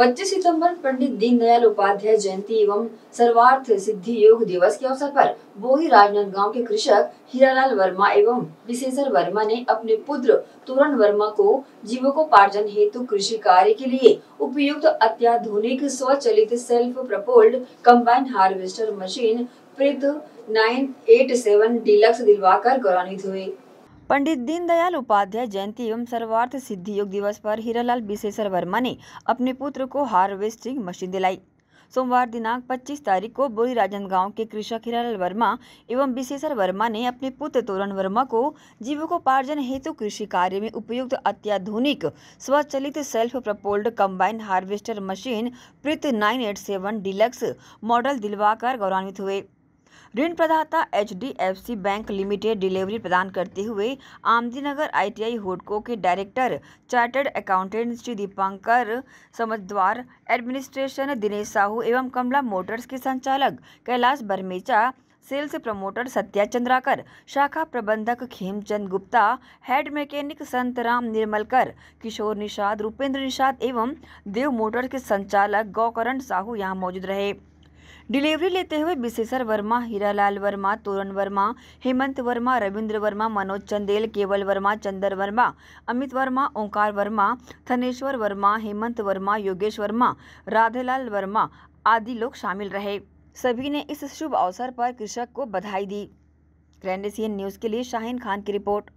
25 सितंबर पंडित दीनदयाल उपाध्याय जयंती एवं सर्वार्थ सिद्धि योग दिवस के अवसर पर बोही राजनांदगांव के कृषक हीरालाल वर्मा एवं विशेषर वर्मा ने अपने पुत्र तुरन वर्मा को जीवकोपार्जन हेतु कृषि कार्य के लिए उपयुक्त अत्याधुनिक स्वचलित self propelled combine harvester machine प्रत नाइन एट सेवन डिलक्स दिलवाकर गौरवित हुए पंडित दीनदयाल उपाध्याय जयंती एवं सर्वार्थ सिद्धि योग दिवस पर हीरालाल विशेषर वर्मा ने अपने पुत्र को हार्वेस्टिंग मशीन दिलाई सोमवार दिनांक 25 तारीख को बोरी राजन के कृषक हीरालाल वर्मा एवं विशेषर वर्मा ने अपने पुत्र तोरण वर्मा को जीविकोपार्जन हेतु कृषि कार्य में उपयुक्त अत्याधुनिक स्वचलित self propelled combine harvester machine Preet 987 deluxe model दिलवाकर गौरवान्वित हुए ऋण प्रदाता एच बैंक लिमिटेड डिलीवरी प्रदान करते हुए आमदीनगर आईटीआई होडको के director chartered accountant Shri Dipankar समझद्वार एडमिनिस्ट्रेशन दिनेश साहू एवं कमला मोटर्स के संचालक कैलाश बर्मेचा सेल्स प्रमोटर सत्या चंद्राकर शाखा प्रबंधक खेमचंद गुप्ता हेड मैकेनिक संतराम निर्मलकर किशोर निषाद रूपेंद्र निषाद एवं देव मोटर्स के संचालक गौकरण साहू यहां मौजूद रहे डिलीवरी लेते हुए विशेषर वर्मा हीरालाल वर्मा तोरण वर्मा हेमंत वर्मा रविंद्र वर्मा मनोज चंदेल केवल वर्मा चंदर वर्मा अमित वर्मा ओंकार वर्मा थनेश्वर वर्मा हेमंत वर्मा योगेश वर्मा राधेलाल वर्मा आदि लोग शामिल रहे सभी ने इस शुभ अवसर पर कृषक को बधाई दी ग्रैंड न्यूज़ के लिए शाहिन खान की रिपोर्ट